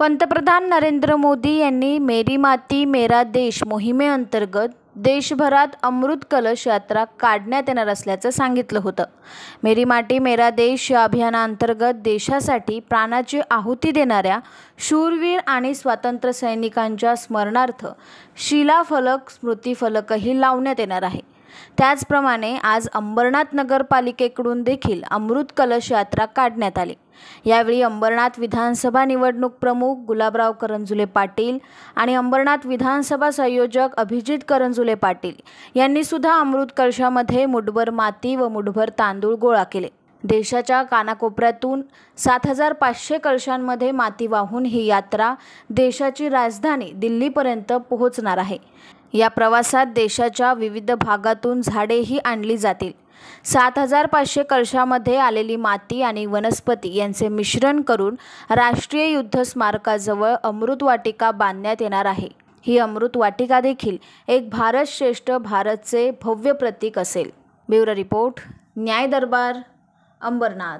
पंतप्रधान नरेंद्र मोदी यांनी मेरी माती मेरा देश मोहिमेअंतर्गत देशभरात अमृत कलश यात्रा काढण्यात येणार असल्याचं सांगितलं होतं मेरी माटी मेरा देश या अभियानाअंतर्गत देशासाठी प्राणाची आहुती देणाऱ्या शूरवीर आणि स्वातंत्र्य सैनिकांच्या स्मरणार्थ शिलाफलक स्मृतीफलकही लावण्यात येणार आहे त्याचप्रमाणे आज अंबरनाथ नगरपालिकेकडून देखील अमृत कलश यात्रा काढण्यात आली यावेळी अंबरनाथ विधानसभा निवडणूक प्रमुख गुलाबराव करंजुले पाटील आणि अंबरनाथ विधानसभा संयोजक अभिजित करंजुले पाटील यांनी सुद्धा अमृत कलशामध्ये मुठभर माती व मुठभर तांदूळ गोळा केले देशाच्या कानाकोपऱ्यातून सात हजार पाचशे कलशांमध्ये माती वाहून ही यात्रा देशाची राजधानी दिल्लीपर्यंत पोहोचणार आहे या प्रवासात देशाच्या विविध भागातून झाडेही आणली जातील सात हजार पाचशे कळशामध्ये आलेली माती आणि वनस्पती यांचे मिश्रण करून राष्ट्रीय युद्ध स्मारकाजवळ अमृतवाटिका बांधण्यात येणार आहे ही अमृतवाटिका देखील एक भारत श्रेष्ठ भारतचे भव्य प्रतीक असेल ब्युरो रिपोर्ट न्याय दरबार अंबरनाथ